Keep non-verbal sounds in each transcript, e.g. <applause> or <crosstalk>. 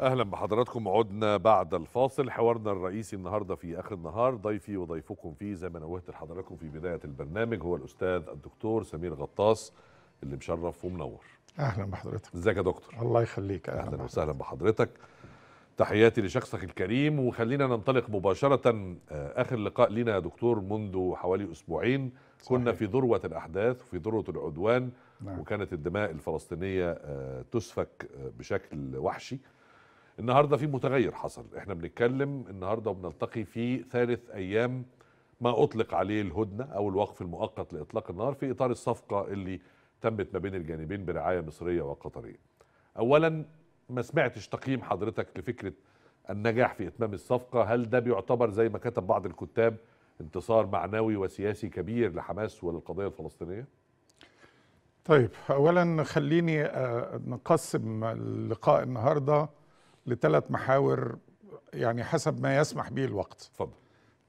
اهلا بحضراتكم عدنا بعد الفاصل حوارنا الرئيسي النهارده في اخر النهار ضيفي وضيفكم فيه زي ما نوهت لحضراتكم في بدايه البرنامج هو الاستاذ الدكتور سمير غطاس اللي مشرف ومنور اهلا بحضرتك ازيك يا دكتور الله يخليك اهلا, أهلاً وسهلا بحضرتك تحياتي لشخصك الكريم وخلينا ننطلق مباشره آه، اخر لقاء لنا يا دكتور منذ حوالي اسبوعين صحيح. كنا في ذروه الاحداث وفي ذروه العدوان نعم. وكانت الدماء الفلسطينيه آه، تسفك آه، بشكل وحشي النهارده في متغير حصل احنا بنتكلم النهارده وبنلتقي في ثالث ايام ما اطلق عليه الهدنه او الوقف المؤقت لاطلاق النار في اطار الصفقه اللي تمت ما بين الجانبين برعايه مصريه وقطريه. اولا ما سمعتش تقييم حضرتك لفكره النجاح في اتمام الصفقه، هل ده بيعتبر زي ما كتب بعض الكتاب انتصار معنوي وسياسي كبير لحماس وللقضيه الفلسطينيه؟ طيب اولا خليني آه، نقسم اللقاء النهارده لثلاث محاور يعني حسب ما يسمح به الوقت اتفضل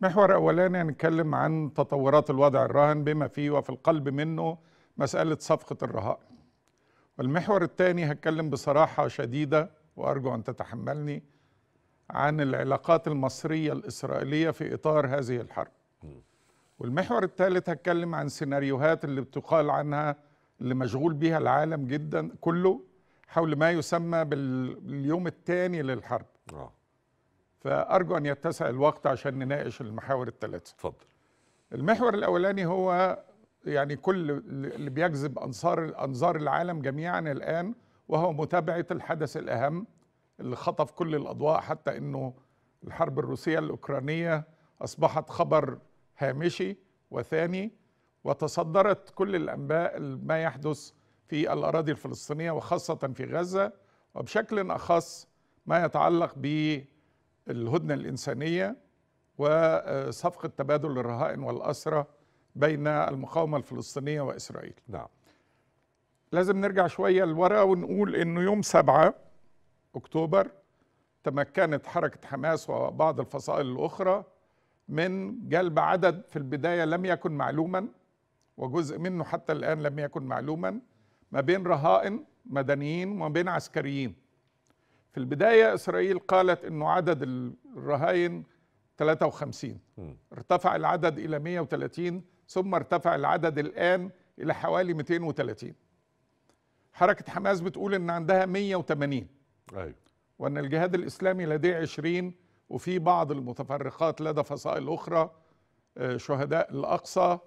محور اولاني هنتكلم عن تطورات الوضع الراهن بما فيه وفي القلب منه مساله صفقه الرهائن والمحور الثاني هتكلم بصراحه شديده وارجو ان تتحملني عن العلاقات المصريه الاسرائيليه في اطار هذه الحرب والمحور الثالث هتكلم عن سيناريوهات اللي بتقال عنها اللي مشغول بها العالم جدا كله حول ما يسمى باليوم الثاني للحرب آه. فأرجو أن يتسع الوقت عشان نناقش المحاور الثلاثة اتفضل المحور الأولاني هو يعني كل اللي بيجذب أنصار أنظار العالم جميعا الآن وهو متابعة الحدث الأهم اللي خطف كل الأضواء حتى أنه الحرب الروسية الأوكرانية أصبحت خبر هامشي وثاني وتصدرت كل الأنباء ما يحدث في الأراضي الفلسطينية وخاصة في غزة وبشكل أخص ما يتعلق بالهدنة الإنسانية وصفقة تبادل الرهائن والأسرى بين المقاومة الفلسطينية وإسرائيل نعم لازم نرجع شوية لورا ونقول أنه يوم 7 أكتوبر تمكنت حركة حماس وبعض الفصائل الأخرى من جلب عدد في البداية لم يكن معلوما وجزء منه حتى الآن لم يكن معلوما ما بين رهائن مدنيين وما بين عسكريين في البداية إسرائيل قالت أنه عدد الرهائن 53 ارتفع العدد إلى 130 ثم ارتفع العدد الآن إلى حوالي 230 حركة حماس بتقول أن عندها 180 أيوه. وأن الجهاد الإسلامي لديه 20 وفي بعض المتفرقات لدى فصائل أخرى آه، شهداء الأقصى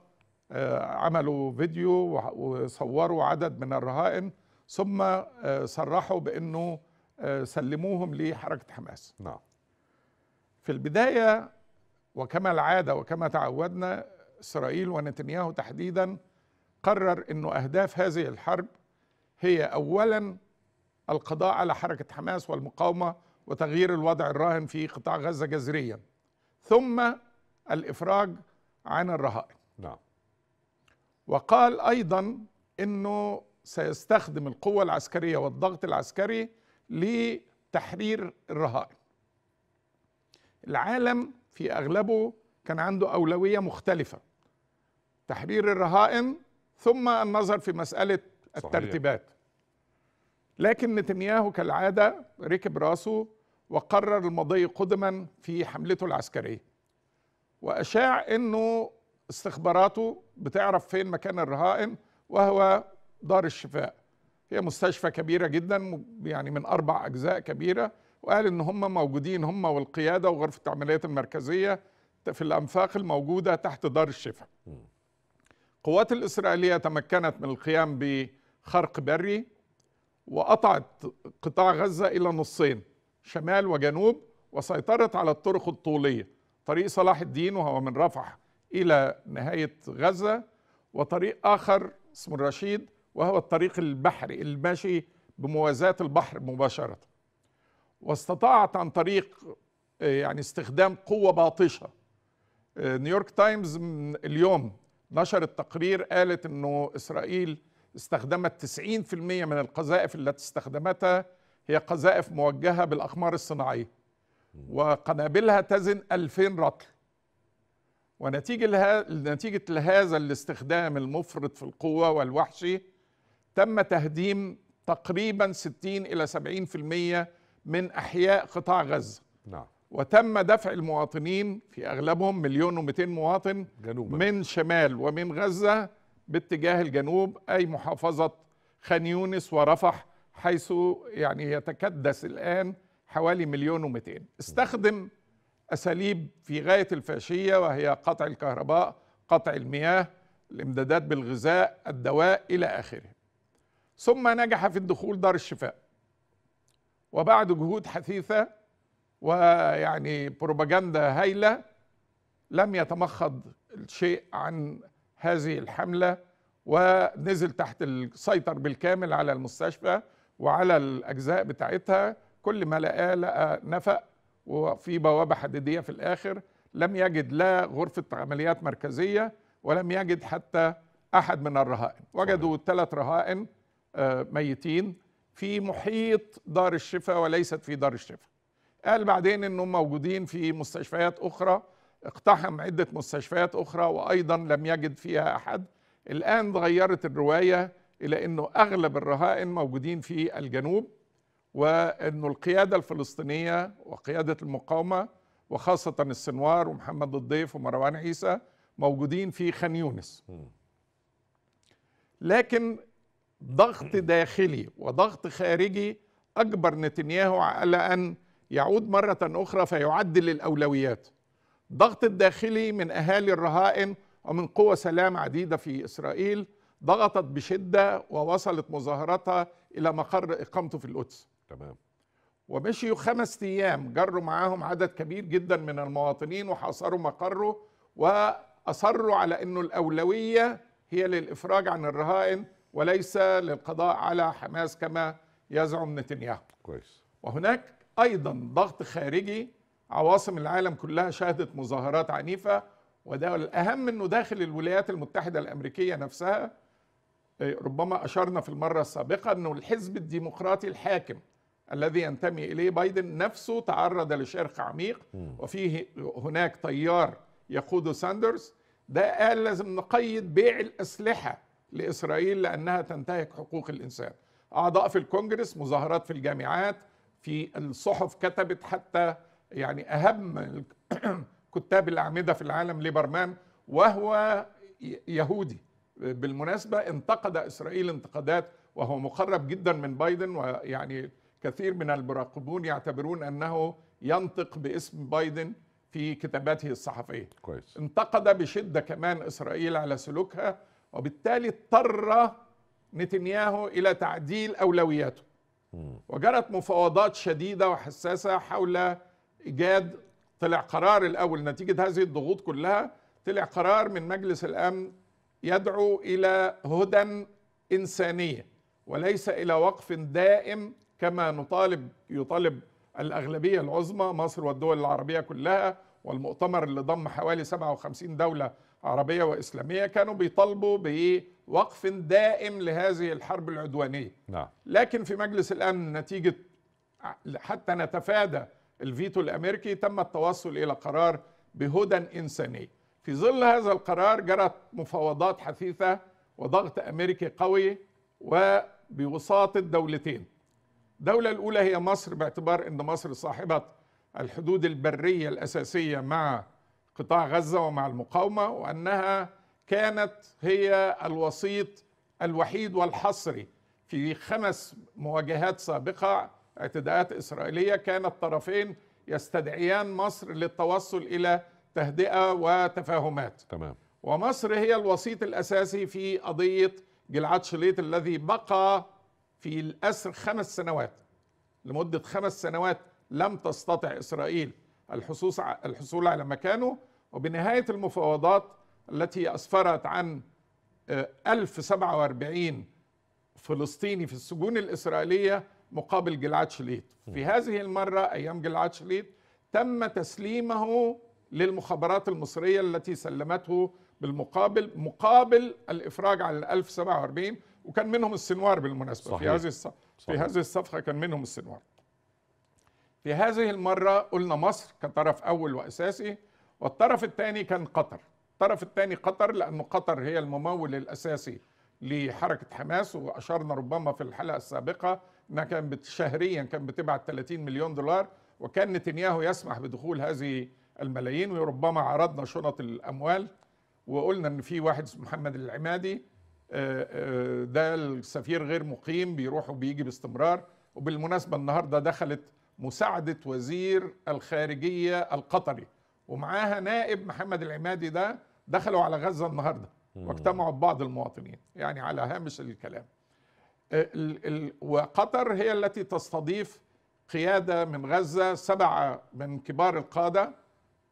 آه، عملوا فيديو وصوروا عدد من الرهائن ثم آه، صرحوا بأنه آه، سلموهم لحركة حماس نعم في البداية وكما العادة وكما تعودنا إسرائيل ونتنياهو تحديدا قرر أنه أهداف هذه الحرب هي أولا القضاء على حركة حماس والمقاومة وتغيير الوضع الراهن في قطاع غزة جذريا ثم الإفراج عن الرهائن نعم وقال أيضا أنه سيستخدم القوة العسكرية والضغط العسكري لتحرير الرهائن العالم في أغلبه كان عنده أولوية مختلفة تحرير الرهائن ثم النظر في مسألة الترتيبات صحيح. لكن نتنياهو كالعادة ركب راسه وقرر المضي قدما في حملته العسكرية وأشاع أنه استخباراته بتعرف فين مكان الرهائن وهو دار الشفاء هي مستشفى كبيره جدا يعني من اربع اجزاء كبيره وقال ان هم موجودين هم والقياده وغرفه العمليات المركزيه في الانفاق الموجوده تحت دار الشفاء القوات الاسرائيليه تمكنت من القيام بخرق بري وقطعت قطاع غزه الى نصين شمال وجنوب وسيطرت على الطرق الطوليه طريق صلاح الدين وهو من رفح إلى نهاية غزة وطريق آخر اسمه الرشيد وهو الطريق البحري الماشي بموازاة البحر مباشرة واستطاعت عن طريق آه، يعني استخدام قوة باطشة آه، نيويورك تايمز اليوم نشرت تقرير قالت أنه إسرائيل استخدمت 90% من القذائف التي استخدمتها هي قذائف موجهة بالأقمار الصناعية وقنابلها تزن 2000 رطل ونتيجة لها... نتيجة لهذا الاستخدام المفرط في القوة والوحشي تم تهديم تقريبا 60 إلى 70% من أحياء قطاع غزة نعم. وتم دفع المواطنين في أغلبهم مليون و200 مواطن جنوبا. من شمال ومن غزة باتجاه الجنوب أي محافظة خان يونس ورفح حيث يعني يتكدس الآن حوالي مليون و200 استخدم أساليب في غاية الفاشية وهي قطع الكهرباء قطع المياه الإمدادات بالغذاء الدواء إلى آخره ثم نجح في الدخول دار الشفاء وبعد جهود حثيثة ويعني بروباجندا هايلة لم يتمخض الشيء عن هذه الحملة ونزل تحت السيطر بالكامل على المستشفى وعلى الأجزاء بتاعتها كل ما لقاه لقى نفق وفي بوابة حديدية في الآخر لم يجد لا غرفة عمليات مركزية ولم يجد حتى أحد من الرهائن وجدوا ثلاث رهائن آه، ميتين في محيط دار الشفاء وليست في دار الشفاء قال بعدين أنهم موجودين في مستشفيات أخرى اقتحم عدة مستشفيات أخرى وأيضا لم يجد فيها أحد الآن تغيرت الرواية إلى أنه أغلب الرهائن موجودين في الجنوب وأن القيادة الفلسطينية وقيادة المقاومة وخاصة السنوار ومحمد الضيف ومروان عيسى موجودين في خان يونس لكن ضغط داخلي وضغط خارجي أجبر نتنياهو على أن يعود مرة أخرى فيعدل الأولويات ضغط الداخلي من أهالي الرهائن ومن قوى سلام عديدة في إسرائيل ضغطت بشدة ووصلت مظاهراتها إلى مقر إقامته في القدس تمام ومشيوا خمس ايام جروا معاهم عدد كبير جدا من المواطنين وحاصروا مقره واصروا على انه الاولويه هي للافراج عن الرهائن وليس للقضاء على حماس كما يزعم نتنياهو كويس وهناك ايضا ضغط خارجي عواصم العالم كلها شهدت مظاهرات عنيفه وده الاهم انه داخل الولايات المتحده الامريكيه نفسها ربما اشرنا في المره السابقه انه الحزب الديمقراطي الحاكم الذي ينتمي إليه بايدن نفسه تعرض لشرخ عميق وفيه هناك طيار يقوده ساندرز ده قال لازم نقيد بيع الأسلحة لإسرائيل لأنها تنتهك حقوق الإنسان أعضاء في الكونجرس مظاهرات في الجامعات في الصحف كتبت حتى يعني أهم <clears throat> كتاب الأعمدة في العالم ليبرمان وهو يهودي بالمناسبة انتقد إسرائيل انتقادات وهو مقرب جدا من بايدن ويعني كثير من المراقبون يعتبرون انه ينطق باسم بايدن في كتاباته الصحفيه كويس. انتقد بشده كمان اسرائيل على سلوكها وبالتالي اضطر نتنياهو الى تعديل اولوياته وجرت مفاوضات شديده وحساسه حول ايجاد طلع قرار الاول نتيجه هذه الضغوط كلها طلع قرار من مجلس الامن يدعو الى هدى انسانيه وليس الى وقف دائم كما نطالب يطالب الأغلبية العظمى مصر والدول العربية كلها والمؤتمر اللي ضم حوالي 57 دولة عربية وإسلامية كانوا بيطالبوا بوقف دائم لهذه الحرب العدوانية نعم. لكن في مجلس الأمن نتيجة حتى نتفادى الفيتو الأمريكي تم التوصل إلى قرار بهدى إنساني في ظل هذا القرار جرت مفاوضات حثيثة وضغط أمريكي قوي وبوساطة دولتين الدولة الأولى هي مصر باعتبار أن مصر صاحبة الحدود البرية الأساسية مع قطاع غزة ومع المقاومة وأنها كانت هي الوسيط الوحيد والحصري في خمس مواجهات سابقة اعتداءات إسرائيلية كان الطرفين يستدعيان مصر للتوصل إلى تهدئة وتفاهمات تمام. ومصر هي الوسيط الأساسي في قضية جلعاد شليط الذي بقى في الأسر خمس سنوات لمدة خمس سنوات لم تستطع إسرائيل الحصول الحصول على مكانه وبنهاية المفاوضات التي أسفرت عن 1047 آه، فلسطيني في السجون الإسرائيلية مقابل جلعاد شليت في هذه المرة أيام جلعاد شليت تم تسليمه للمخابرات المصرية التي سلمته بالمقابل مقابل الإفراج عن 1047 وكان منهم السنوار بالمناسبه صحيح. في هذه الصفحة صحيح. في هذه الصفحه كان منهم السنوار في هذه المره قلنا مصر كطرف اول واساسي والطرف الثاني كان قطر الطرف الثاني قطر لأن قطر هي الممول الأساسي لحركة حماس وأشرنا ربما في الحلقة السابقة أنها كان شهريا كان بتبعت 30 مليون دولار وكان نتنياهو يسمح بدخول هذه الملايين وربما عرضنا شنط الأموال وقلنا أن في واحد اسمه محمد العمادي آه، آه، ده السفير غير مقيم بيروح وبيجي باستمرار وبالمناسبة النهاردة دخلت مساعدة وزير الخارجية القطري ومعاها نائب محمد العمادي ده دخلوا على غزة النهاردة واجتمعوا ببعض المواطنين يعني على هامش الكلام آه، وقطر هي التي تستضيف قيادة من غزة سبعة من كبار القادة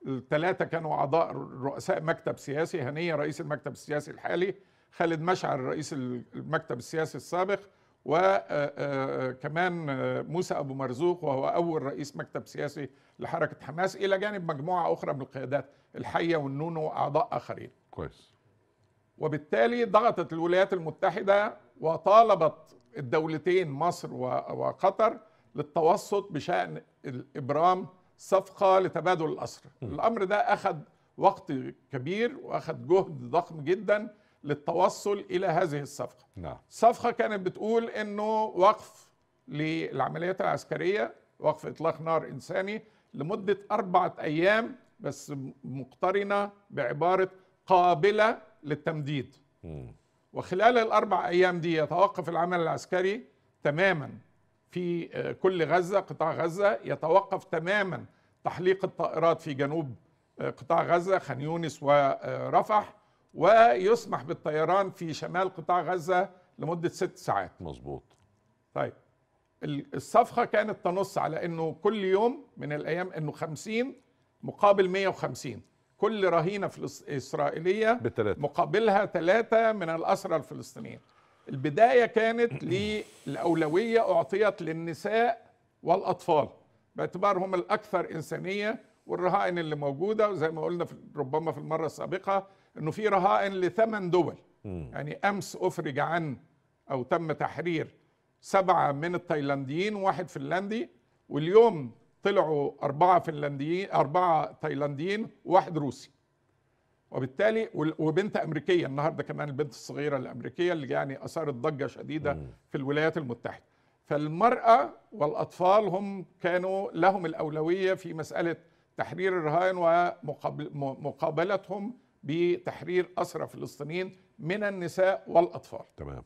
الثلاثة كانوا أعضاء رؤساء مكتب سياسي هنية رئيس المكتب السياسي الحالي خالد مشعل رئيس المكتب السياسي السابق وكمان آه، آه، آه، موسى أبو مرزوق وهو أول رئيس مكتب سياسي لحركة حماس إلى جانب مجموعة أخرى من القيادات الحية والنونو وأعضاء آخرين كويس وبالتالي ضغطت الولايات المتحدة وطالبت الدولتين مصر وقطر للتوسط بشأن إبرام صفقة لتبادل الأسرى الأمر ده أخذ وقت كبير وأخذ جهد ضخم جداً للتوصل الى هذه الصفقه نعم الصفقه كانت بتقول انه وقف للعمليات العسكريه وقف اطلاق نار انساني لمده اربعه ايام بس مقترنه بعباره قابله للتمديد م. وخلال الاربع ايام دي يتوقف العمل العسكري تماما في آه، كل غزه قطاع غزه يتوقف تماما تحليق الطائرات في جنوب آه، قطاع غزه خان يونس ورفح آه، ويسمح بالطيران في شمال قطاع غزة لمدة ست ساعات مظبوط طيب الصفقة كانت تنص على أنه كل يوم من الأيام أنه 50 مقابل 150 كل رهينة إسرائيلية بتلاتة. مقابلها ثلاثة من الأسرى الفلسطينيين البداية كانت للأولوية <clears throat> أعطيت للنساء والأطفال باعتبارهم الأكثر إنسانية والرهائن اللي موجودة وزي ما قلنا ربما في المرة السابقة انه في رهائن لثمان دول يعني امس افرج عن او تم تحرير سبعه من التايلانديين واحد فنلندي واليوم طلعوا اربعه فنلنديين اربعه تايلانديين وواحد روسي وبالتالي وبنت امريكيه النهارده كمان البنت الصغيره الامريكيه اللي يعني اثارت ضجه شديده في الولايات المتحده فالمراه والاطفال هم كانوا لهم الاولويه في مساله تحرير الرهائن ومقابلتهم بتحرير اسرى فلسطينيين من النساء والاطفال تمام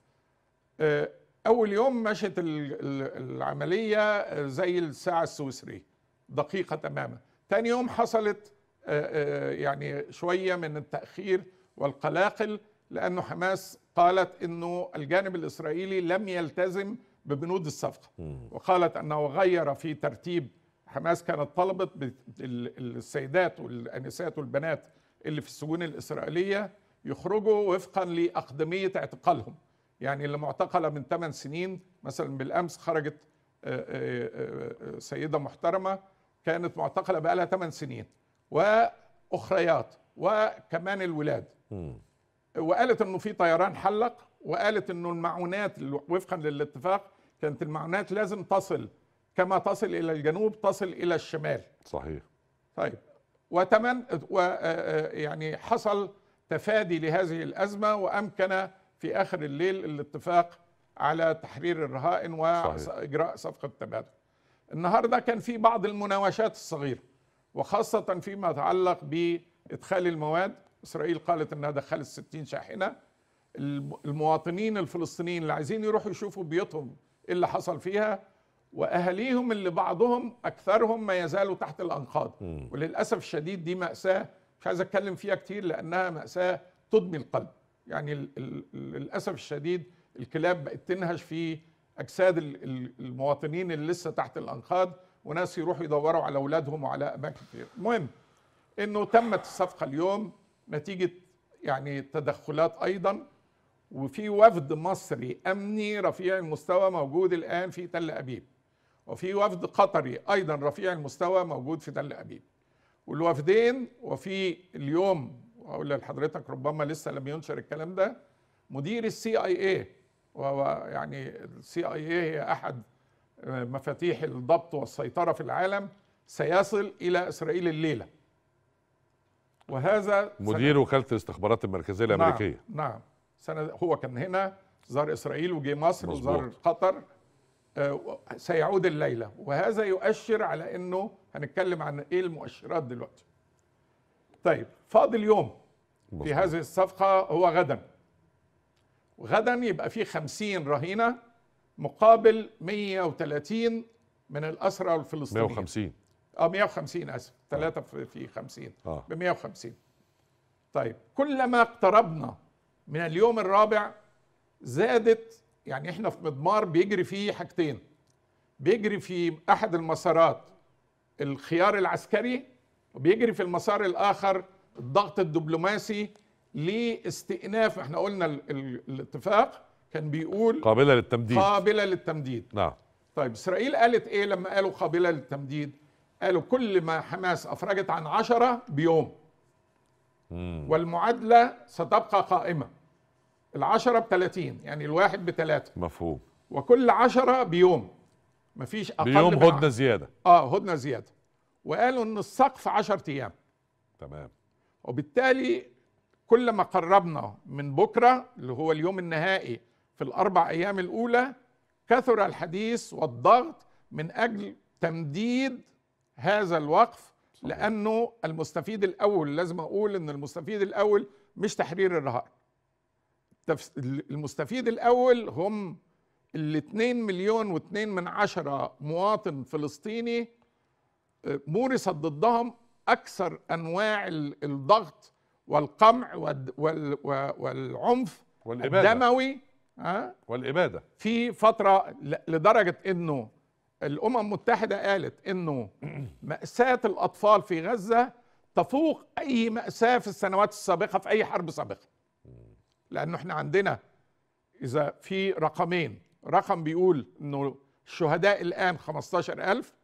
آه، اول يوم مشت العمليه زي الساعه السويسريه دقيقه تماما تاني يوم حصلت آه، آه، يعني شويه من التاخير والقلاقل لانه حماس قالت انه الجانب الاسرائيلي لم يلتزم ببنود الصفقه وقالت انه غير في ترتيب حماس كانت طلبت السيدات والانسات والبنات اللي في السجون الإسرائيلية يخرجوا وفقا لأقدمية اعتقالهم يعني اللي معتقلة من 8 سنين مثلا بالأمس خرجت آه، آه، آه، سيدة محترمة كانت معتقلة بقى لها 8 سنين وأخريات وكمان الولاد وقالت أنه في طيران حلق وقالت أنه المعونات وفقا للاتفاق كانت المعونات لازم تصل كما تصل إلى الجنوب تصل إلى الشمال صحيح طيب وتمن آه، آه، يعني حصل تفادي لهذه الأزمة وأمكن في آخر الليل الاتفاق على تحرير الرهائن وإجراء صفقة تبادل النهاردة كان في بعض المناوشات الصغيرة وخاصة فيما يتعلق بإدخال المواد إسرائيل قالت أنها دخلت 60 شاحنة المواطنين الفلسطينيين اللي عايزين يروحوا يشوفوا بيوتهم إيه اللي حصل فيها واهاليهم اللي بعضهم اكثرهم ما يزالوا تحت الانقاض م. وللاسف الشديد دي ماساه مش عايز اتكلم فيها كتير لانها ماساه تضمي القلب يعني للاسف الشديد الكلاب بقت تنهش في اجساد المواطنين اللي لسه تحت الانقاض وناس يروحوا يدوروا على اولادهم وعلى اماكن كتير المهم انه تمت الصفقه اليوم نتيجه يعني تدخلات ايضا وفي وفد مصري امني رفيع المستوى موجود الان في تل ابيب وفي وفد قطري ايضا رفيع المستوى موجود في تل ابيب والوفدين وفي اليوم واقول لحضرتك ربما لسه لم ينشر الكلام ده مدير السي اي اي وهو يعني السي اي اي هي احد آه، مفاتيح الضبط والسيطره في العالم سيصل الى اسرائيل الليله وهذا مدير وكاله الاستخبارات المركزيه الامريكيه نعم, نعم هو كان هنا زار اسرائيل وجي مصر مزبوط. وزار قطر آه، سيعود الليلة وهذا يؤشر على أنه هنتكلم عن إيه المؤشرات دلوقتي طيب فاضل يوم في هذه الصفقة هو غدا وغدا يبقى فيه 50 رهينة مقابل 130 من الأسرى الفلسطينيين 150 اه 150 اسف 3 آه. في 50 آه. ب 150 طيب كلما اقتربنا من اليوم الرابع زادت يعني احنا في مضمار بيجري فيه حاجتين بيجري في احد المسارات الخيار العسكري وبيجري في المسار الاخر الضغط الدبلوماسي لاستئناف احنا قلنا الاتفاق كان بيقول قابله للتمديد قابله للتمديد نعم طيب اسرائيل قالت ايه لما قالوا قابله للتمديد قالوا كل ما حماس افرجت عن عشرة بيوم مم. والمعادله ستبقى قائمه العشرة ب 30 يعني الواحد بثلاثة مفهوم وكل عشرة بيوم مفيش أقل بيوم هدنة زيادة اه هدنة زيادة وقالوا إن السقف 10 أيام تمام وبالتالي كل ما قربنا من بكرة اللي هو اليوم النهائي في الأربع أيام الأولى كثر الحديث والضغط من أجل تمديد هذا الوقف لأنه المستفيد الأول لازم أقول إن المستفيد الأول مش تحرير الرهائن المستفيد الأول هم ال 2 مليون و2 من عشرة مواطن فلسطيني آه، مورست ضدهم أكثر أنواع الضغط والقمع والعنف والإبادة. الدموي آه، والإبادة في فترة لدرجة أنه الأمم المتحدة قالت أنه <clears throat> مأساة الأطفال في غزة تفوق أي مأساة في السنوات السابقة في أي حرب سابقة لانه احنا عندنا اذا في رقمين رقم بيقول انه الشهداء الان 15000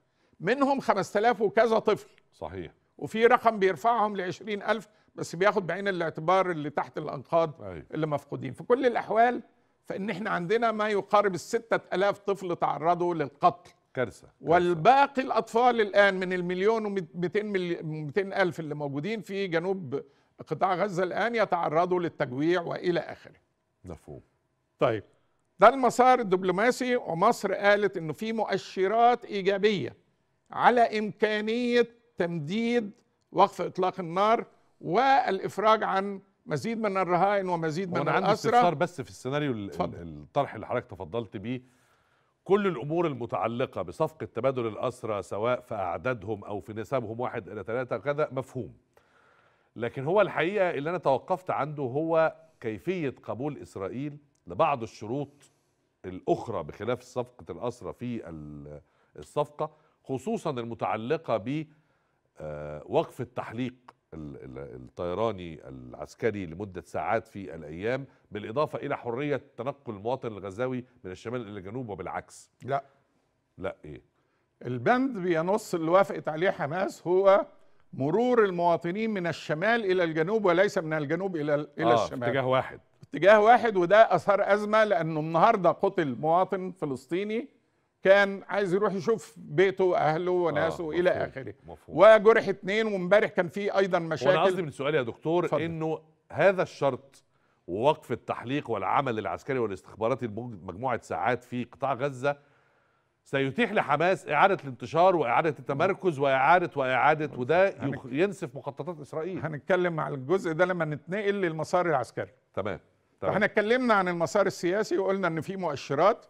منهم 5000 وكذا طفل صحيح وفي رقم بيرفعهم ل 20000 بس بياخد بعين الاعتبار اللي تحت الانقاض أيوه. اللي مفقودين في كل الاحوال فان احنا عندنا ما يقارب ال 6000 طفل تعرضوا للقتل كارثه والباقي الاطفال الان من المليون و 200 200 الف اللي موجودين في جنوب قطاع غزة الآن يتعرضوا للتجويع وإلى آخره مفهوم طيب ده المسار الدبلوماسي ومصر قالت انه في مؤشرات ايجابيه على امكانيه تمديد وقف اطلاق النار والافراج عن مزيد من الرهائن ومزيد من الاسرى استفسار بس في السيناريو الطرح اللي حضرتك تفضلت بيه كل الامور المتعلقه بصفقه تبادل الاسرى سواء في اعدادهم او في نسبهم واحد الى ثلاثه وكذا مفهوم لكن هو الحقيقه اللي انا توقفت عنده هو كيفيه قبول اسرائيل لبعض الشروط الاخرى بخلاف صفقه الاسرى في الصفقه خصوصا المتعلقه ب آه، وقف التحليق الطيراني العسكري لمدة ساعات في الأيام بالإضافة إلى حرية تنقل المواطن الغزاوي من الشمال إلى الجنوب وبالعكس لا لا إيه البند بينص اللي وافقت عليه حماس هو مرور المواطنين من الشمال الى الجنوب وليس من الجنوب الى الى آه الشمال اتجاه واحد اتجاه واحد وده اثار ازمه لانه النهارده قتل مواطن فلسطيني كان عايز يروح يشوف بيته واهله وناسه آه الى اخره وجرح اثنين وامبارح كان في ايضا مشاكل وانا قصدي من سؤالي يا دكتور فضل. انه هذا الشرط ووقف التحليق والعمل العسكري والاستخباراتي لمجموعه ساعات في قطاع غزه سيتيح لحماس اعاده الانتشار واعاده التمركز واعاده واعاده وده ينسف مخططات اسرائيل هنتكلم على الجزء ده لما نتنقل للمسار العسكري تمام تمام اتكلمنا عن المسار السياسي وقلنا ان في مؤشرات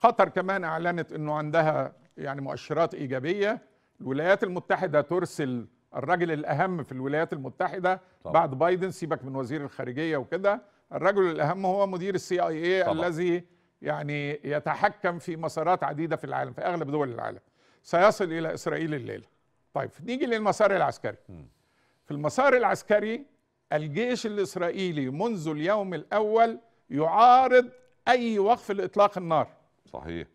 قطر كمان اعلنت انه عندها يعني مؤشرات ايجابيه الولايات المتحده ترسل الرجل الاهم في الولايات المتحده طبعا. بعد بايدن سيبك من وزير الخارجيه وكده الرجل الاهم هو مدير السي اي اي الذي يعني يتحكم في مسارات عديدة في العالم في أغلب دول العالم سيصل إلى إسرائيل الليلة طيب نيجي للمسار العسكري في المسار العسكري الجيش الإسرائيلي منذ اليوم الأول يعارض أي وقف لإطلاق النار صحيح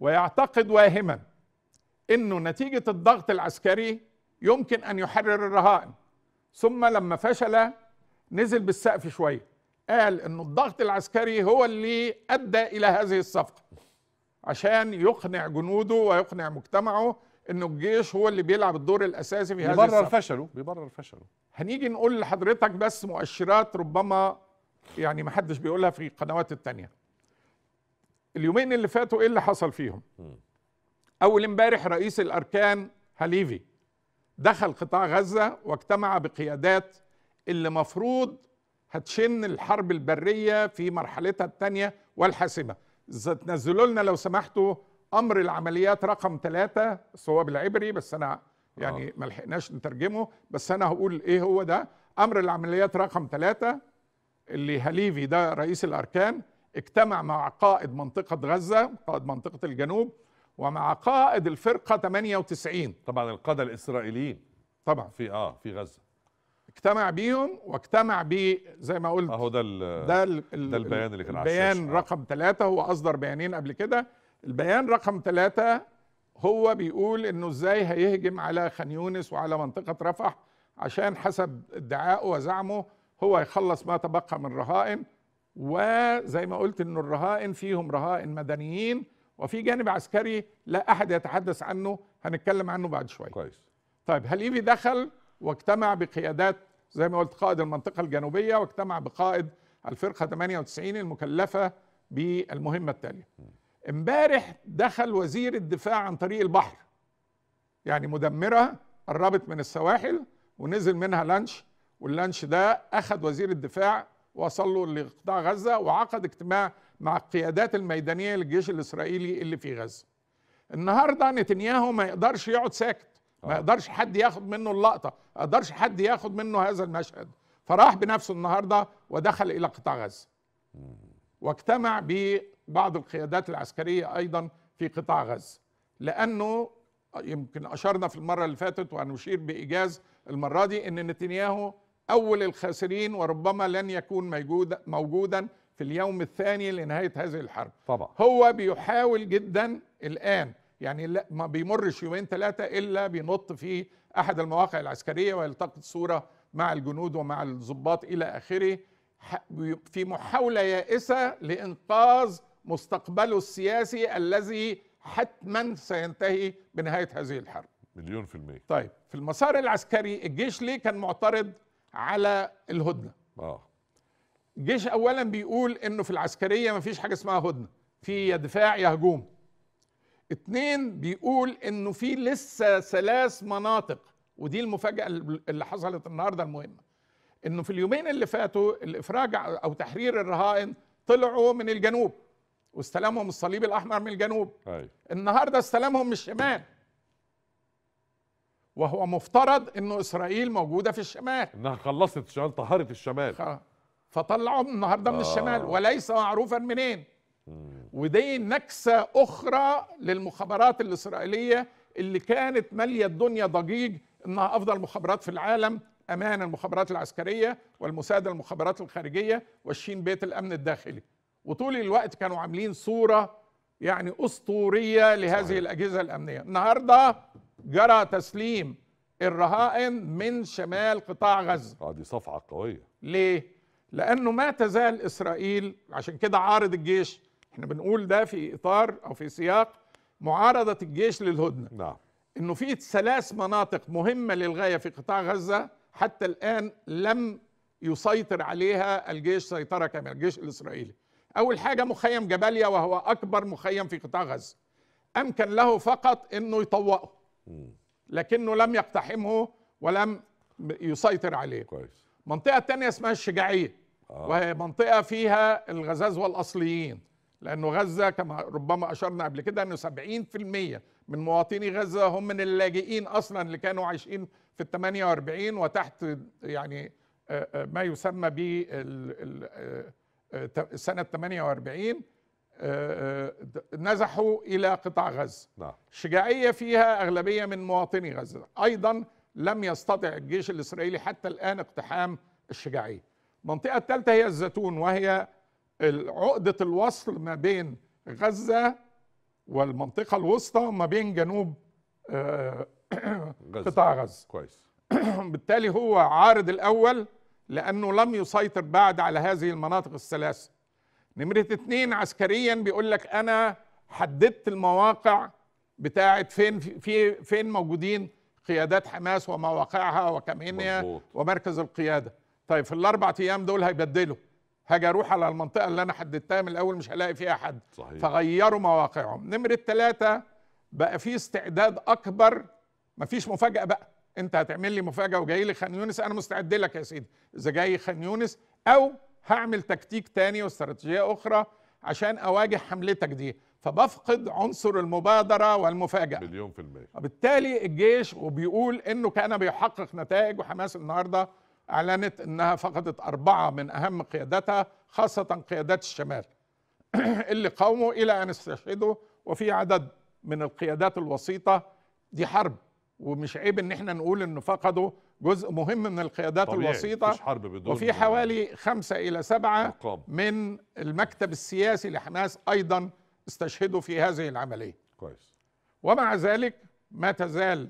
ويعتقد واهما أنه نتيجة الضغط العسكري يمكن أن يحرر الرهائن ثم لما فشل نزل بالسقف شويه قال أن الضغط العسكري هو اللي أدى إلى هذه الصفقة عشان يقنع جنوده ويقنع مجتمعه أنه الجيش هو اللي بيلعب الدور الأساسي في هذه الصفقة بيبرر فشله بيبرر فشله هنيجي نقول لحضرتك بس مؤشرات ربما يعني ما حدش بيقولها في القنوات التانية اليومين اللي فاتوا ايه اللي حصل فيهم اول امبارح رئيس الاركان هليفي دخل قطاع غزة واجتمع بقيادات اللي مفروض هتشن الحرب البريه في مرحلتها الثانيه والحاسمه تنزلوا لنا لو سمحتوا امر العمليات رقم ثلاثة هو بالعبري بس انا يعني آه. ما لحقناش نترجمه بس انا هقول ايه هو ده امر العمليات رقم ثلاثة اللي هليفي ده رئيس الاركان اجتمع مع قائد منطقه غزه قائد منطقه الجنوب ومع قائد الفرقه 98 طبعا القاده الاسرائيليين طبعا في اه في غزه اجتمع بيهم واجتمع ب زي ما قلت اهو ده الـ ده, ال ده البيان اللي كان البيان رقم ثلاثة هو اصدر بيانين قبل كده البيان رقم ثلاثة هو بيقول انه ازاي هيهجم على خان يونس وعلى منطقه رفح عشان حسب ادعائه وزعمه هو يخلص ما تبقى من رهائن وزي ما قلت انه الرهائن فيهم رهائن مدنيين وفي جانب عسكري لا احد يتحدث عنه هنتكلم عنه بعد شويه كويس طيب هليفي دخل واجتمع بقيادات زي ما قلت قائد المنطقة الجنوبية واجتمع بقائد الفرقة 98 المكلفة بالمهمة التالية امبارح دخل وزير الدفاع عن طريق البحر يعني مدمرة قربت من السواحل ونزل منها لانش واللانش ده أخذ وزير الدفاع وصل له لقطاع غزة وعقد اجتماع مع القيادات الميدانية للجيش الإسرائيلي اللي في غزة النهاردة نتنياهو ما يقدرش يقعد ساكت ما آه. يقدرش حد ياخد منه اللقطه ما يقدرش حد ياخد منه هذا المشهد فراح بنفسه النهارده ودخل الى قطاع غزه واجتمع ببعض القيادات العسكريه ايضا في قطاع غزه لانه يمكن اشرنا في المره اللي فاتت ونشير بايجاز المره دي ان نتنياهو اول الخاسرين وربما لن يكون موجودا في اليوم الثاني لنهايه هذه الحرب طبعا. هو بيحاول جدا الان يعني لا ما بيمرش يومين ثلاثه الا بينط في احد المواقع العسكريه ويلتقط صوره مع الجنود ومع الضباط الى اخره في محاوله يائسه لانقاذ مستقبله السياسي الذي حتما سينتهي بنهايه هذه الحرب. مليون في المية طيب في المسار العسكري الجيش ليه كان معترض على الهدنة آه. الجيش أولا بيقول أنه في العسكرية مفيش حاجة اسمها هدنة في دفاع يا هجوم اتنين بيقول انه في لسه ثلاث مناطق ودي المفاجاه اللي حصلت النهارده المهمه انه في اليومين اللي فاتوا الافراج او تحرير الرهائن طلعوا من الجنوب واستلمهم الصليب الاحمر من الجنوب أي. النهارده استلمهم من الشمال وهو مفترض انه اسرائيل موجوده في الشمال انها خلصت الشمال طهرت الشمال خ... فطلعهم النهارده آه. من الشمال وليس معروفا منين ودي نكسة أخرى للمخابرات الإسرائيلية اللي كانت مالية الدنيا ضجيج إنها أفضل مخابرات في العالم أمان المخابرات العسكرية والمساعدة المخابرات الخارجية والشين بيت الأمن الداخلي وطول الوقت كانوا عاملين صورة يعني أسطورية لهذه صحيح. الأجهزة الأمنية النهاردة جرى تسليم الرهائن من شمال قطاع غزة دي صفعة قوية ليه؟ لأنه ما تزال إسرائيل عشان كده عارض الجيش احنا بنقول ده في اطار او في سياق معارضه الجيش للهدنه نعم انه في ثلاث مناطق مهمه للغايه في قطاع غزه حتى الان لم يسيطر عليها الجيش سيطره كامله الجيش الاسرائيلي اول حاجه مخيم جباليا وهو اكبر مخيم في قطاع غزه امكن له فقط انه يطوقه لكنه لم يقتحمه ولم يسيطر عليه كويس منطقه ثانيه اسمها الشجاعيه آه. وهي منطقه فيها الغزاز والاصليين لأنه غزة كما ربما أشرنا قبل كده أنه 70% من مواطني غزة هم من اللاجئين أصلا اللي كانوا عايشين في ال 48 وتحت يعني آه، آه، ما يسمى ب آه، سنة 48 نزحوا إلى قطاع غزة الشجاعية نعم. فيها أغلبية من مواطني غزة أيضا لم يستطع الجيش الإسرائيلي حتى الآن اقتحام الشجاعية المنطقة الثالثة هي الزيتون وهي عقدة الوصل ما بين غزة والمنطقة الوسطى وما بين جنوب آه، <clears throat> قطاع غزة كويس <clears throat> بالتالي هو عارض الأول لأنه لم يسيطر بعد على هذه المناطق الثلاثة نمرة اثنين عسكريا بيقول لك أنا حددت المواقع بتاعة فين في فين موجودين قيادات حماس ومواقعها وكمينيا ومركز القيادة طيب في الأربع أيام دول هيبدلوا هاجي اروح على المنطقه اللي انا حددتها من الاول مش هلاقي فيها حد صحيح. فغيروا مواقعهم نمره الثلاثة بقى في استعداد اكبر مفيش مفاجاه بقى انت هتعمل لي مفاجاه وجاي لي خان يونس انا مستعد لك يا سيدي اذا جاي خان يونس او هعمل تكتيك تاني واستراتيجيه اخرى عشان اواجه حملتك دي فبفقد عنصر المبادره والمفاجاه مليون في المية وبالتالي الجيش وبيقول انه كان بيحقق نتائج وحماس النهارده أعلنت أنها فقدت أربعة من أهم قيادتها خاصة قيادات الشمال <clears throat> اللي قاوموا إلى أن استشهدوا وفي عدد من القيادات الوسيطة دي حرب ومش عيب ان احنا نقول انه فقدوا جزء مهم من القيادات طبيعي. الوسيطه حرب بدون وفي حوالي خمسة الى سبعة مقاب. من المكتب السياسي لحماس ايضا استشهدوا في هذه العمليه كويس ومع ذلك ما تزال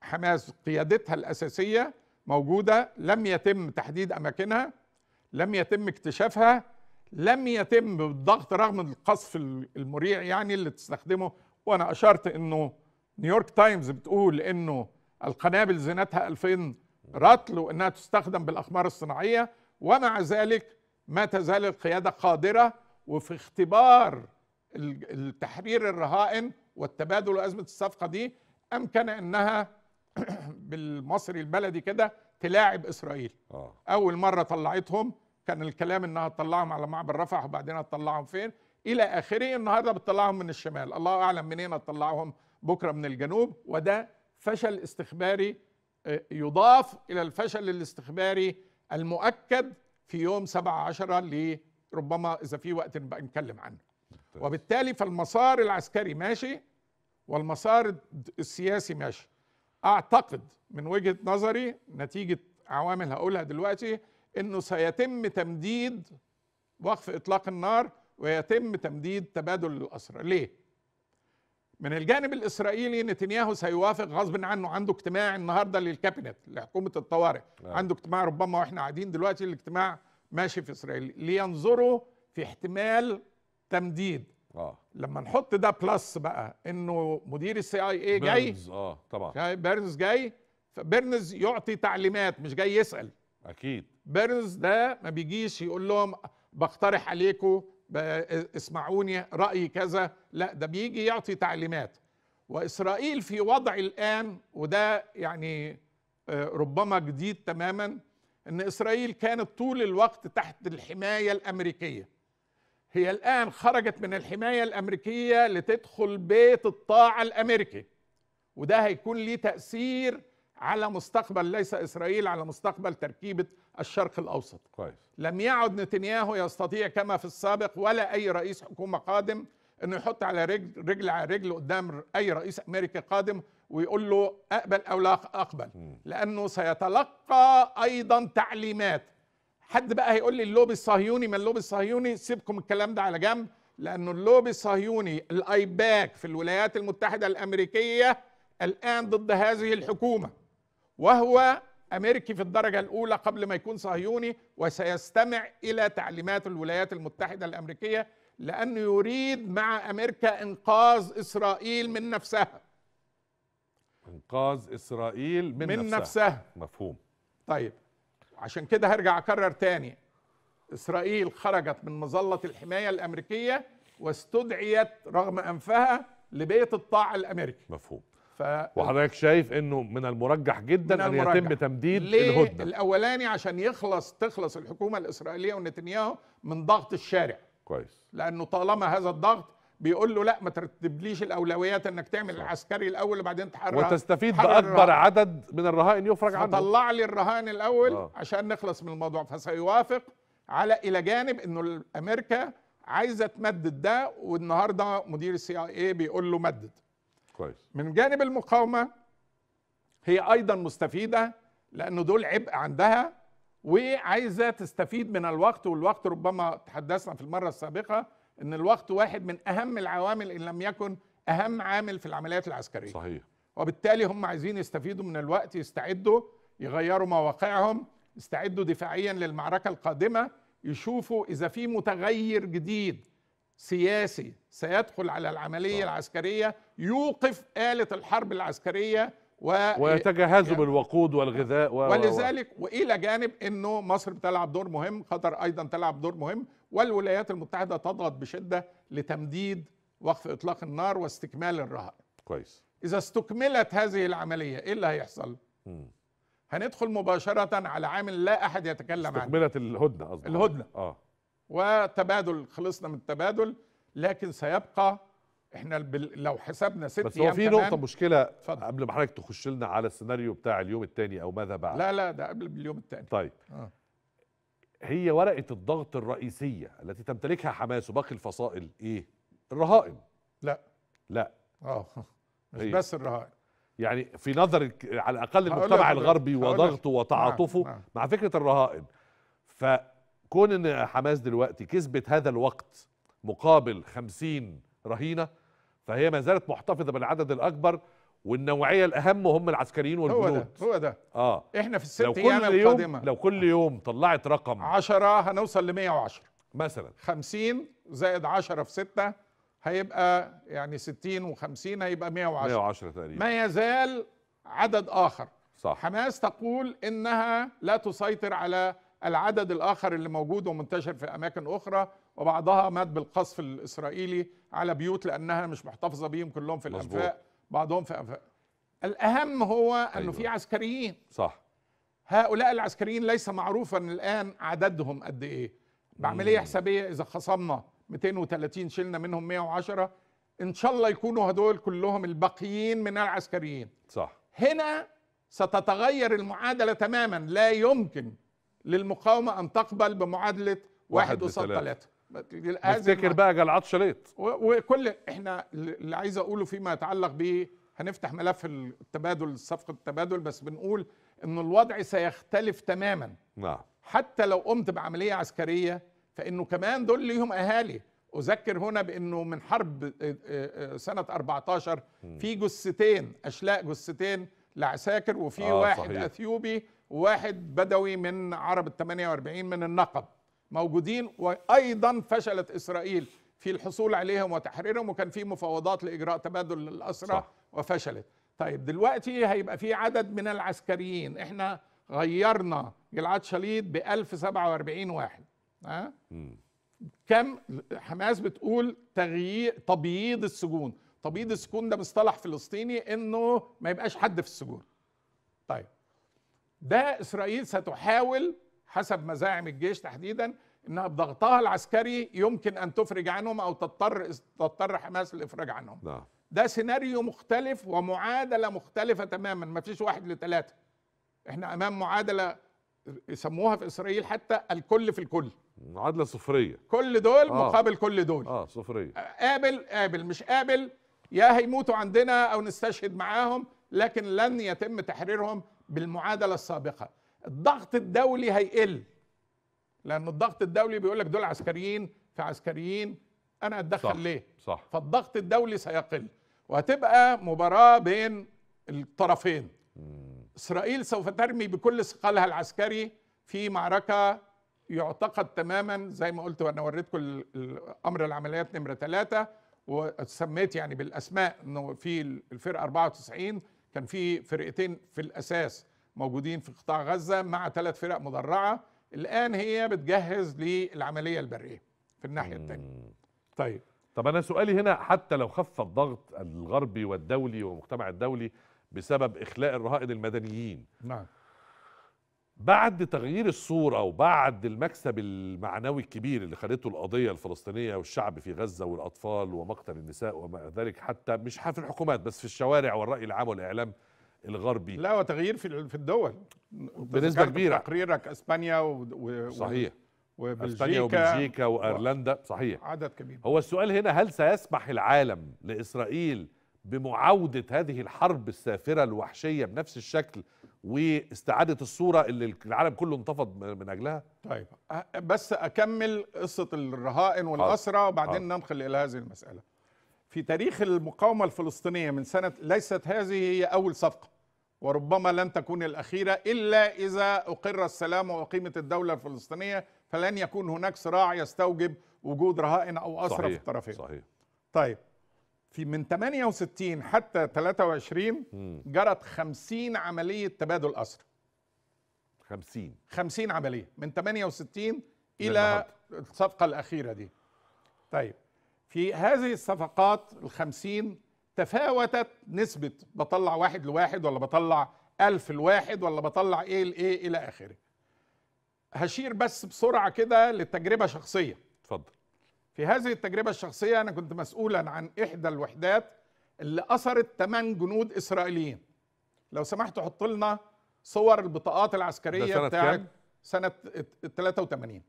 حماس قيادتها الاساسيه موجوده لم يتم تحديد اماكنها لم يتم اكتشافها لم يتم بالضغط رغم القصف المريع يعني اللي تستخدمه وانا اشرت انه نيويورك تايمز بتقول انه القنابل زينتها 2000 رطل وانها تستخدم بالاقمار الصناعيه ومع ذلك ما تزال القياده قادره وفي اختبار التحرير الرهائن والتبادل وازمه الصفقه دي امكن انها <coughs> بالمصري البلدي كده تلاعب اسرائيل أوه. اول مره طلعتهم كان الكلام انها تطلعهم على معبر رفح وبعدين هتطلعهم فين الى اخره النهارده بتطلعهم من الشمال الله اعلم منين هتطلعهم بكره من الجنوب وده فشل استخباري آه، يضاف الى الفشل الاستخباري المؤكد في يوم 17 10 لربما اذا في وقت نبقى نتكلم عنه وبالتالي فالمسار العسكري ماشي والمسار السياسي ماشي اعتقد من وجهه نظري نتيجه عوامل هقولها دلوقتي انه سيتم تمديد وقف اطلاق النار ويتم تمديد تبادل الاسرى ليه من الجانب الاسرائيلي نتنياهو سيوافق غصب عنه عنده اجتماع النهارده للكابينت لحكومه الطوارئ لا. نعم. عنده اجتماع ربما واحنا قاعدين دلوقتي الاجتماع ماشي في اسرائيل لينظروا في احتمال تمديد اه لما نحط ده بلس بقى انه مدير السي اي اي جاي بيرنز اه طبعا بيرنز جاي فبيرنز يعطي تعليمات مش جاي يسال اكيد بيرنز ده ما بيجيش يقول لهم بقترح عليكم اسمعوني رايي كذا لا ده بيجي يعطي تعليمات واسرائيل في وضع الان وده يعني آه، ربما جديد تماما ان اسرائيل كانت طول الوقت تحت الحمايه الامريكيه هي الآن خرجت من الحماية الأمريكية لتدخل بيت الطاعة الأمريكي وده هيكون ليه تأثير على مستقبل ليس إسرائيل على مستقبل تركيبة الشرق الأوسط كويس. لم يعد نتنياهو يستطيع كما في السابق ولا أي رئيس حكومة قادم أنه يحط على رجل, رجل على رجل قدام أي رئيس أمريكي قادم ويقول له أقبل أو لا أقبل م. لأنه سيتلقى أيضا تعليمات حد بقى هيقول لي اللوبي الصهيوني ما اللوبي الصهيوني سيبكم الكلام ده على جنب لانه اللوبي الصهيوني الايباك في الولايات المتحده الامريكيه الان ضد هذه الحكومه وهو امريكي في الدرجه الاولى قبل ما يكون صهيوني وسيستمع الى تعليمات الولايات المتحده الامريكيه لانه يريد مع امريكا انقاذ اسرائيل من نفسها انقاذ اسرائيل من, من نفسها. نفسها مفهوم طيب عشان كده هرجع اكرر تاني اسرائيل خرجت من مظله الحمايه الامريكيه واستدعيت رغم انفها لبيت الطاع الامريكي مفهوم ف... وحضرتك شايف انه من المرجح جدا من المرجح. ان يتم تمديد ليه الهدنه الاولاني عشان يخلص تخلص الحكومه الاسرائيليه ونتنياهو من ضغط الشارع كويس لانه طالما هذا الضغط بيقول له لا ما ترتبليش الاولويات انك تعمل صح. العسكري الاول وبعدين تحرر وتستفيد باكبر الرهائن. عدد من الرهائن يفرج عنه طلع لي الرهائن الاول آه. عشان نخلص من الموضوع فسيوافق على الى جانب انه امريكا عايزه تمدد ده والنهارده مدير السي اي اي بيقول له مدد كويس من جانب المقاومه هي ايضا مستفيده لانه دول عبء عندها وعايزه تستفيد من الوقت والوقت ربما تحدثنا في المره السابقه ان الوقت واحد من اهم العوامل ان لم يكن اهم عامل في العمليات العسكريه صحيح وبالتالي هم عايزين يستفيدوا من الوقت يستعدوا يغيروا مواقعهم يستعدوا دفاعيا للمعركه القادمه يشوفوا اذا في متغير جديد سياسي سيدخل على العمليه صح. العسكريه يوقف آلة الحرب العسكريه و... ويتجهزوا يعني... بالوقود والغذاء و... ولذلك والى جانب انه مصر بتلعب دور مهم قطر ايضا تلعب دور مهم والولايات المتحدة تضغط بشدة لتمديد وقف إطلاق النار واستكمال الرهائن كويس إذا استكملت هذه العملية إيه اللي هيحصل؟ مم. هندخل مباشرة على عامل لا أحد يتكلم عنه استكملت الهدنة قصدك الهدنة آه وتبادل خلصنا من التبادل لكن سيبقى احنا لو حسبنا ست بس هو في نقطه مشكله فضل. قبل ما حضرتك تخش لنا على السيناريو بتاع اليوم الثاني او ماذا بعد لا لا ده قبل اليوم الثاني طيب آه. هي ورقه الضغط الرئيسيه التي تمتلكها حماس وباقي الفصائل ايه؟ الرهائن لا لا اه <laughs> مش هي. بس الرهائن يعني في نظر على الاقل المجتمع الغربي وضغطه وتعاطفه مع, نعم، نعم. مع. مع فكره الرهائن فكون ان حماس دلوقتي كسبت هذا الوقت مقابل 50 رهينه فهي ما زالت محتفظه بالعدد الاكبر والنوعيه الاهم هم العسكريين والجنود هو ده هو ده اه احنا في الست ايام القادمه لو كل يوم طلعت رقم 10 هنوصل ل 110 مثلا 50 زائد 10 في 6 هيبقى يعني 60 و50 هيبقى 110 110 تقريبا ما يزال عدد اخر صح حماس تقول انها لا تسيطر على العدد الاخر اللي موجود ومنتشر في اماكن اخرى وبعضها مات بالقصف الاسرائيلي على بيوت لانها مش محتفظه بيهم كلهم في الانفاق بعضهم في أف... الأهم هو أنه أيوة. في عسكريين صح هؤلاء العسكريين ليس معروفا الآن عددهم قد إيه بعملية حسابية إذا خصمنا 230 شلنا منهم 110 إن شاء الله يكونوا هدول كلهم الباقيين من العسكريين صح هنا ستتغير المعادلة تماما لا يمكن للمقاومة أن تقبل بمعادلة واحد قصاد ثلاثة نفتكر بقى جلعاد شريط وكل احنا اللي عايز اقوله فيما يتعلق به هنفتح ملف التبادل صفقه التبادل بس بنقول ان الوضع سيختلف تماما نعم حتى لو قمت بعمليه عسكريه فانه كمان دول ليهم اهالي اذكر هنا بانه من حرب آه، آه، آه، سنه 14 في جثتين اشلاء جثتين لعساكر وفي آه واحد صحيح. اثيوبي وواحد بدوي من عرب ال 48 من النقب موجودين وايضا فشلت اسرائيل في الحصول عليهم وتحريرهم وكان في مفاوضات لاجراء تبادل الاسرى وفشلت طيب دلوقتي هيبقى في عدد من العسكريين احنا غيرنا جلعاد شليد ب 1047 واحد ها كم حماس بتقول تغيير تبييض السجون تبييض السجون ده مصطلح فلسطيني انه ما يبقاش حد في السجون طيب ده اسرائيل ستحاول حسب مزاعم الجيش تحديدا انها بضغطها العسكري يمكن ان تفرج عنهم او تضطر تضطر حماس للافراج عنهم نعم. ده سيناريو مختلف ومعادله مختلفه تماما ما فيش واحد لثلاثه احنا امام معادله يسموها في اسرائيل حتى الكل في الكل معادله صفريه كل دول آه. مقابل كل دول اه صفريه آه، قابل قابل مش قابل يا هيموتوا عندنا او نستشهد معاهم لكن لن يتم تحريرهم بالمعادله السابقه الضغط الدولي هيقل لان الضغط الدولي بيقول لك دول عسكريين في عسكريين انا اتدخل صح ليه صح فالضغط الدولي سيقل وهتبقى مباراه بين الطرفين اسرائيل سوف ترمي بكل ثقلها العسكري في معركه يعتقد تماما زي ما قلت وانا وريتكم امر العمليات نمره ثلاثه وسميت يعني بالاسماء انه في الفرقه 94 كان في فرقتين في الاساس موجودين في قطاع غزة مع ثلاث فرق مدرعة الآن هي بتجهز للعملية البرية في الناحية الثانية طيب طب أنا سؤالي هنا حتى لو خف الضغط الغربي والدولي والمجتمع الدولي بسبب إخلاء الرهائن المدنيين نعم بعد تغيير الصورة وبعد المكسب المعنوي الكبير اللي خدته القضية الفلسطينية والشعب في غزة والأطفال ومقتل النساء وما ذلك حتى مش في الحكومات بس في الشوارع والرأي العام والإعلام الغربي لا وتغيير في في الدول بنسبه كبيره تقريرك اسبانيا و... و... صحيح وبلجيكا اسبانيا وبلجيكا وايرلندا صحيح عدد كبير هو السؤال هنا هل سيسمح العالم لاسرائيل بمعاوده هذه الحرب السافره الوحشيه بنفس الشكل واستعاده الصوره اللي العالم كله انتفض من اجلها طيب بس اكمل قصه الرهائن والاسرى وبعدين ننقل الى هذه المساله في تاريخ المقاومة الفلسطينية من سنة ليست هذه هي أول صفقة وربما لن تكون الأخيرة إلا إذا أقر السلام وأقيمت الدولة الفلسطينية فلن يكون هناك صراع يستوجب وجود رهائن أو أسرى في الطرفين صحيح طيب في من 68 حتى 23 جرت 50 عملية تبادل أسرى 50 50 عملية من 68 إلى الصفقة الأخيرة دي طيب في هذه الصفقات الخمسين تفاوتت نسبة بطلع واحد لواحد ولا بطلع ألف لواحد ولا بطلع إيه لإيه إلى آخره هشير بس بسرعة كده للتجربة الشخصية اتفضل في هذه التجربة الشخصية أنا كنت مسؤولا عن إحدى الوحدات اللي أثرت 8 جنود إسرائيليين لو سمحت حط لنا صور البطاقات العسكرية بتاعت سنة سنة 83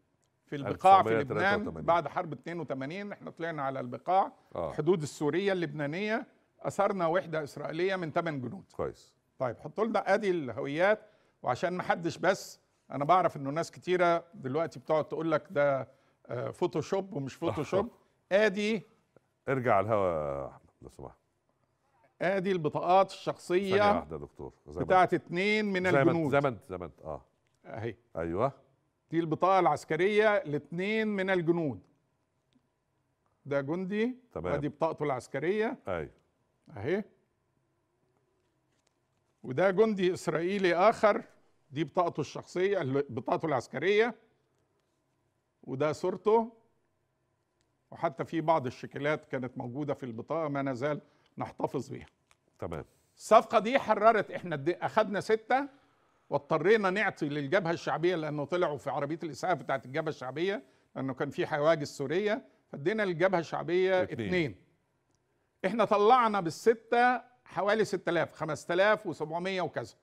في البقاع في لبنان بعد حرب 82 احنا طلعنا على البقاع آه. حدود السوريه اللبنانيه اثرنا وحده اسرائيليه من 8 جنود كويس طيب حطوا لنا ادي الهويات وعشان ما حدش بس انا بعرف انه ناس كتيره دلوقتي بتقعد تقول لك ده فوتوشوب آه، ومش فوتوشوب <laughs> ادي ارجع على الهوا يا احمد لو سمحت ادي البطاقات الشخصيه ثانيه واحده يا دكتور بتاعت اتنين من زي الجنود زمن زمن اه اهي ايوه دي البطاقه العسكريه لاثنين من الجنود ده جندي تمام ودي بطاقته العسكريه ايوه اهي وده جندي اسرائيلي اخر دي بطاقته الشخصيه بطاقته العسكريه وده صورته وحتى في بعض الشكلات كانت موجوده في البطاقه ما نزال نحتفظ بها تمام الصفقه دي حررت احنا اخذنا سته واضطرينا نعطي للجبهه الشعبيه لانه طلعوا في عربيه الاسعاف بتاعت الجبهه الشعبيه لانه كان في حواجز سوريه فادينا للجبهه الشعبيه اثنين. اثنين احنا طلعنا بالسته حوالي 6000 5700 وكذا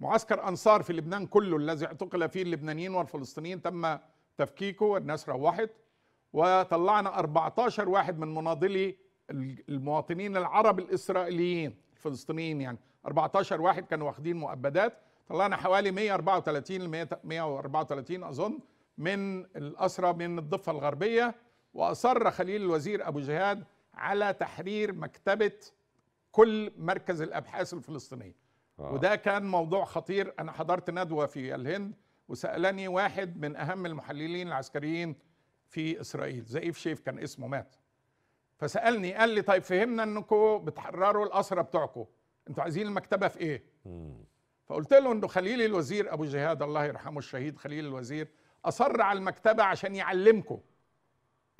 معسكر انصار في لبنان كله الذي اعتقل فيه اللبنانيين والفلسطينيين تم تفكيكه والناس روحت وطلعنا 14 واحد من مناضلي المواطنين العرب الاسرائيليين الفلسطينيين يعني 14 واحد كانوا واخدين مؤبدات طلعنا حوالي 134 ل 134 اظن من الاسرى من الضفه الغربيه واصر خليل الوزير ابو جهاد على تحرير مكتبه كل مركز الابحاث الفلسطينيه آه. وده كان موضوع خطير انا حضرت ندوه في الهند وسالني واحد من اهم المحللين العسكريين في اسرائيل زئيف شيف كان اسمه مات فسالني قال لي طيب فهمنا انكم بتحرروا الاسرى بتوعكم انتوا عايزين المكتبه في ايه مم. فقلت له انه خليل الوزير ابو جهاد الله يرحمه الشهيد خليل الوزير اصر على المكتبه عشان يعلمكم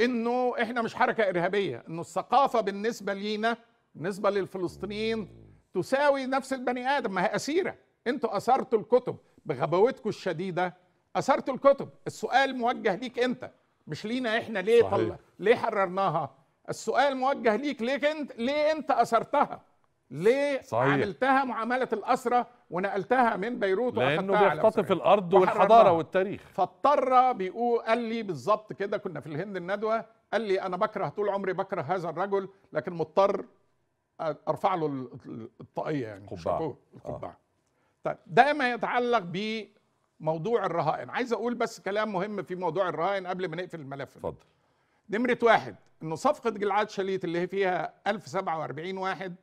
انه احنا مش حركه ارهابيه انه الثقافه بالنسبه لينا بالنسبه للفلسطينيين تساوي نفس البني ادم ما هي اسيره انتوا اثرتوا الكتب بغباوتكم الشديده اثرتوا الكتب السؤال موجه ليك انت مش لينا احنا ليه صحيح. طلع ليه حررناها السؤال موجه ليك ليك انت ليه انت اثرتها ليه صحيح. عملتها معامله الاسرى ونقلتها من بيروت لانه بيختطف الارض والحضاره والتاريخ فاضطر بيقول قال لي بالظبط كده كنا في الهند الندوه قال لي انا بكره طول عمري بكره هذا الرجل لكن مضطر ارفع له الطاقيه يعني القبعه القبعه آه. طيب ده ما يتعلق بموضوع الرهائن عايز اقول بس كلام مهم في موضوع الرهائن قبل ما نقفل الملف اتفضل نمره واحد انه صفقه جلعاد شليت اللي هي فيها 1047 واحد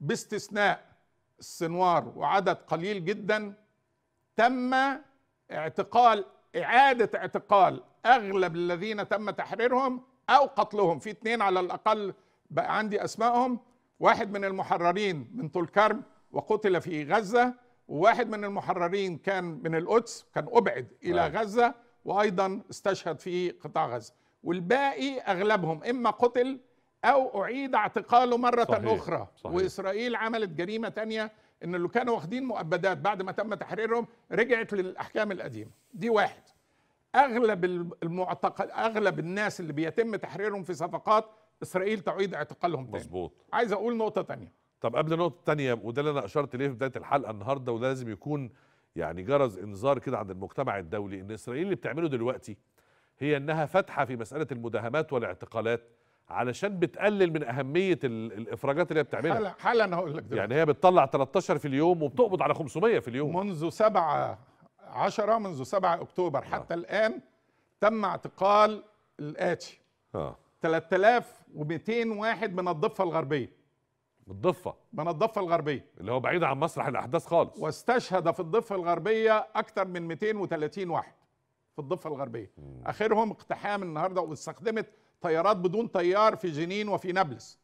باستثناء السنوار وعدد قليل جدا تم اعتقال إعادة اعتقال أغلب الذين تم تحريرهم أو قتلهم في اثنين على الأقل بقى عندي أسمائهم واحد من المحررين من طول كرم وقتل في غزة وواحد من المحررين كان من القدس كان أبعد إلى نعم. غزة وأيضا استشهد في قطاع غزة والباقي أغلبهم إما قتل او اعيد اعتقاله مره صحيح. اخرى صحيح. واسرائيل عملت جريمه ثانيه ان اللي كانوا واخدين مؤبدات بعد ما تم تحريرهم رجعت للاحكام القديمه دي واحد اغلب المعتقل اغلب الناس اللي بيتم تحريرهم في صفقات اسرائيل تعيد اعتقالهم تاني مظبوط عايز اقول نقطه تانية طب قبل نقطه تانية وده اللي انا اشرت ليه في بدايه الحلقه النهارده وده لازم يكون يعني جرس انذار كده عند المجتمع الدولي ان اسرائيل اللي بتعمله دلوقتي هي انها فاتحه في مساله المداهمات والاعتقالات علشان بتقلل من اهميه الافراجات اللي هي بتعملها حالا حالا انا هقول لك يعني هي بتطلع 13 في اليوم وبتقبض على 500 في اليوم منذ 7 10 منذ 7 اكتوبر آه. حتى آه. الان تم اعتقال الاتي اه 3200 واحد من الضفه الغربيه من الضفه من الضفه الغربيه اللي هو بعيد عن مسرح الاحداث خالص واستشهد في الضفه الغربيه اكثر من 230 واحد في الضفه الغربيه م. اخرهم اقتحام النهارده واستخدمت طيارات بدون طيار في جنين وفي نابلس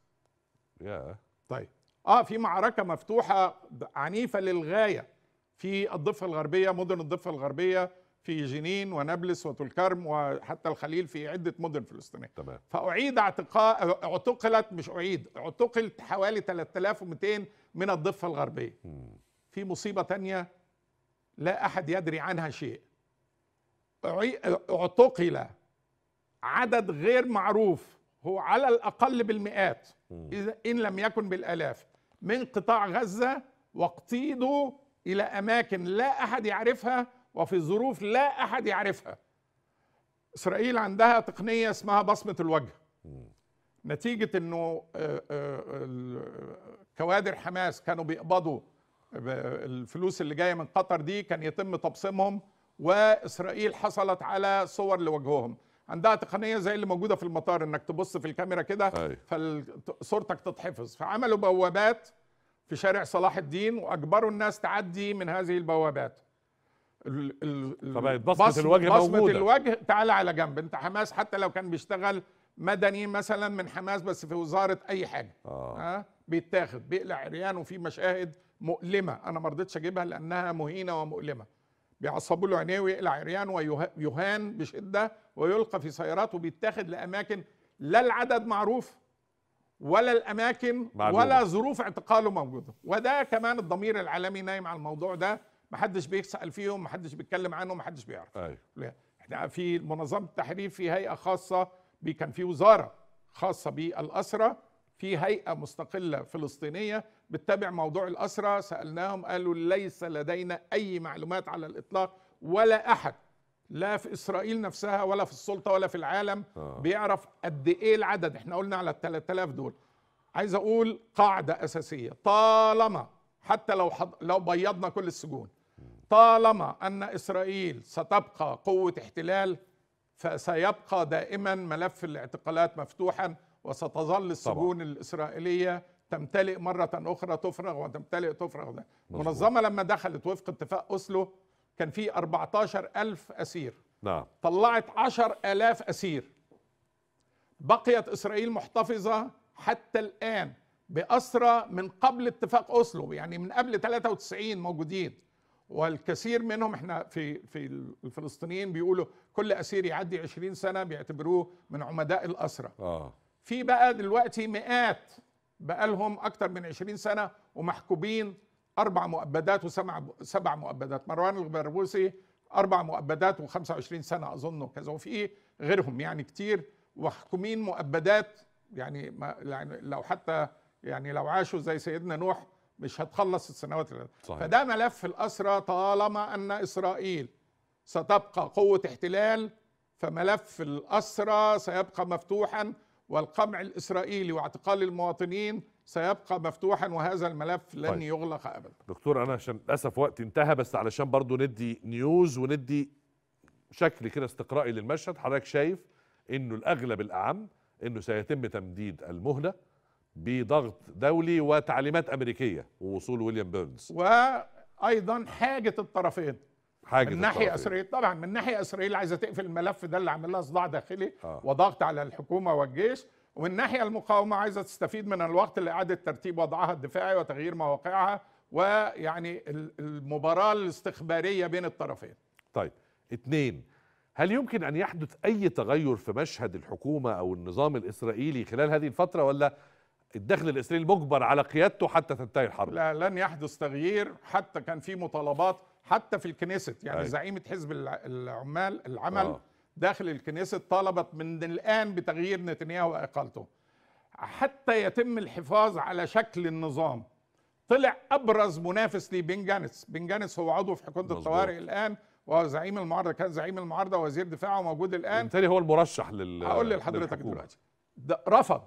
yeah. طيب اه في معركه مفتوحه عنيفه للغايه في الضفه الغربيه مدن الضفه الغربيه في جنين ونابلس وتلكرم وحتى الخليل في عده مدن فلسطينيه تمام فاعيد اعتقاء اعتقلت مش اعيد اعتقلت حوالي 3200 من الضفه الغربيه م. في مصيبه تانية لا احد يدري عنها شيء اعتقل عدد غير معروف هو على الأقل بالمئات إذا إن لم يكن بالآلاف من قطاع غزة واقتيدوا إلى أماكن لا أحد يعرفها وفي ظروف لا أحد يعرفها إسرائيل عندها تقنية اسمها بصمة الوجه نتيجة أنه آه، آه، كوادر حماس كانوا بيقبضوا الفلوس اللي جاية من قطر دي كان يتم تبصمهم وإسرائيل حصلت على صور لوجههم عندها تقنيه زي اللي موجوده في المطار انك تبص في الكاميرا كده أيوه. فصورتك تتحفظ فعملوا بوابات في شارع صلاح الدين واجبروا الناس تعدي من هذه البوابات فبقت بصمه الوجه بصمة موجوده الوجه تعالى على جنب انت حماس حتى لو كان بيشتغل مدني مثلا من حماس بس في وزاره اي حاجه آه. ها بيتاخد بيقلع عريان وفي مشاهد مؤلمه انا ما رضيتش اجيبها لانها مهينه ومؤلمه بيعصبوا له عينيه ويقلع عريان ويهان بشده ويلقى في سيارات وبيتاخد لاماكن لا العدد معروف ولا الاماكن معلومة. ولا ظروف اعتقاله موجوده وده كمان الضمير العالمي نايم على الموضوع ده محدش بيسال فيهم محدش بيتكلم عنهم محدش بيعرف أيوه. احنا في منظمه التحرير في هيئه خاصه كان في وزاره خاصه بالاسرى في هيئه مستقله فلسطينيه بتتابع موضوع الأسرة سألناهم قالوا ليس لدينا أي معلومات على الإطلاق ولا أحد لا في إسرائيل نفسها ولا في السلطة ولا في العالم آه. بيعرف قد إيه العدد احنا قلنا على الثلاثة 3000 دول عايز أقول قاعدة أساسية طالما حتى لو حض... لو بيضنا كل السجون طالما أن إسرائيل ستبقى قوة احتلال فسيبقى دائما ملف الاعتقالات مفتوحا وستظل السجون طبعا. الإسرائيلية تمتلئ مرة أخرى تفرغ وتمتلئ تفرغ المنظمة لما دخلت وفق اتفاق أسلو كان في 14000 أسير نعم طلعت 10000 أسير بقيت إسرائيل محتفظة حتى الآن بأسرى من قبل اتفاق أسلو يعني من قبل 93 موجودين والكثير منهم احنا في في الفلسطينيين بيقولوا كل اسير يعدي 20 سنه بيعتبروه من عمداء الاسرى. اه في بقى دلوقتي مئات بقالهم أكثر من 20 سنة ومحكوبين أربع مؤبدات وسبع سبع مؤبدات مروان الغبربوسي أربع مؤبدات و25 سنة أظن كذا وفي غيرهم يعني كتير محكومين مؤبدات يعني, ما يعني لو حتى يعني لو عاشوا زي سيدنا نوح مش هتخلص السنوات اللي صحيح. فده ملف الأسرة طالما أن إسرائيل ستبقى قوة احتلال فملف الأسرة سيبقى مفتوحا والقمع الإسرائيلي واعتقال المواطنين سيبقى مفتوحا وهذا الملف لن طيب. يغلق ابدا دكتور انا عشان للاسف وقت انتهى بس علشان برضو ندي نيوز وندي شكل كده استقرائي للمشهد حضرتك شايف انه الاغلب الاعم انه سيتم تمديد المهله بضغط دولي وتعليمات امريكيه ووصول ويليام بيرنز وايضا حاجه الطرفين حاجه من ناحيه اسرائيل طبعا من ناحيه اسرائيل عايزه تقفل الملف ده اللي عامل لها صداع داخلي آه. وضغط على الحكومه والجيش ومن ناحيه المقاومه عايزه تستفيد من الوقت لاعاده ترتيب وضعها الدفاعي وتغيير مواقعها ويعني المباراه الاستخباريه بين الطرفين. طيب اثنين هل يمكن ان يحدث اي تغير في مشهد الحكومه او النظام الاسرائيلي خلال هذه الفتره ولا الداخل الاسرائيلي مجبر على قيادته حتى تنتهي الحرب؟ لا لن يحدث تغيير حتى كان في مطالبات حتى في الكنيست يعني أي. أيوة. زعيمه حزب العمال العمل آه. داخل الكنيست طالبت من الان بتغيير نتنياهو واقالته حتى يتم الحفاظ على شكل النظام طلع ابرز منافس لي بن جانس بن جانس هو عضو في حكومه الطوارئ الان وهو زعيم المعارضه كان زعيم المعارضه وزير دفاع وموجود الان بالتالي هو المرشح لل هقول لحضرتك دلوقتي رفض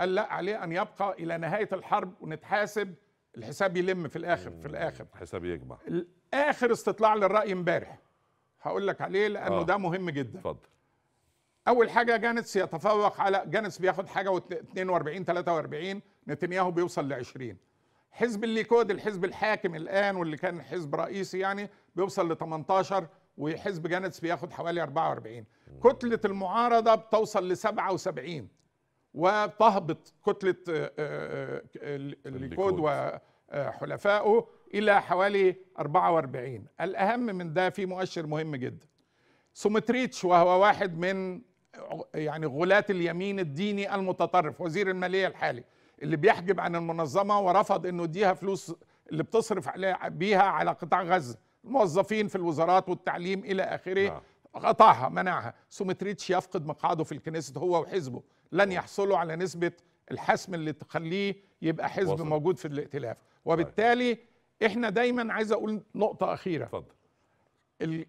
قال لا عليه ان يبقى الى نهايه الحرب ونتحاسب الحساب يلم في الاخر في الاخر الحساب يجمع اخر استطلاع للراي امبارح هقول لك عليه لانه آه. ده مهم جدا اتفضل اول حاجه جانتس يتفوق على جانتس بياخد حاجه و 42 43 نتنياهو بيوصل ل 20 حزب الليكود الحزب الحاكم الان واللي كان حزب رئيسي يعني بيوصل ل 18 وحزب جانتس بياخد حوالي 44 كتله المعارضه بتوصل ل 77 وتهبط كتله آه، آه، آه، الليكود وحلفائه إلى حوالي 44 الأهم من ده في مؤشر مهم جدا سومتريتش وهو واحد من يعني غلاة اليمين الديني المتطرف وزير المالية الحالي اللي بيحجب عن المنظمة ورفض أنه يديها فلوس اللي بتصرف عليها بيها على قطاع غزة الموظفين في الوزارات والتعليم إلى آخره قطعها نعم. منعها سومتريتش يفقد مقعده في الكنيسة هو وحزبه لن نعم. يحصلوا على نسبة الحسم اللي تخليه يبقى حزب وصل. موجود في الائتلاف طيب. وبالتالي احنا دايما عايز اقول نقطه اخيره اتفضل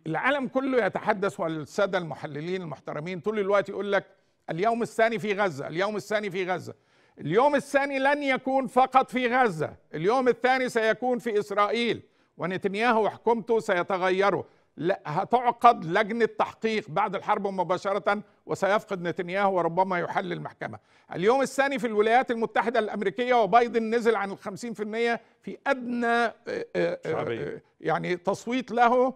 العالم كله يتحدث والساده المحللين المحترمين طول الوقت يقول لك اليوم الثاني في غزه اليوم الثاني في غزه اليوم الثاني لن يكون فقط في غزه اليوم الثاني سيكون في اسرائيل ونتنياهو وحكومته سيتغيروا لا هتعقد لجنه تحقيق بعد الحرب مباشره وسيفقد نتنياهو وربما يحل المحكمة اليوم الثاني في الولايات المتحدة الأمريكية وبايدن نزل عن الخمسين في المية في أدنى آه، آه، آه، يعني تصويت له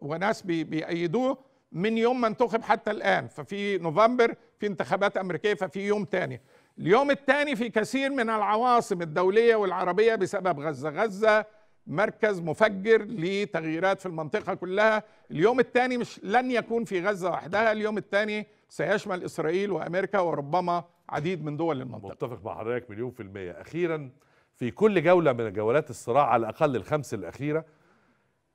وناس بيأيدوه من يوم ما انتخب حتى الآن ففي نوفمبر في انتخابات أمريكية ففي يوم تاني اليوم الثاني في كثير من العواصم الدولية والعربية بسبب غزة غزة مركز مفجر لتغييرات في المنطقة كلها اليوم الثاني مش لن يكون في غزة وحدها اليوم الثاني سيشمل إسرائيل وأمريكا وربما عديد من دول المنطقة متفق مع حضرتك مليون في المية أخيرا في كل جولة من جولات الصراع على الأقل الخمس الأخيرة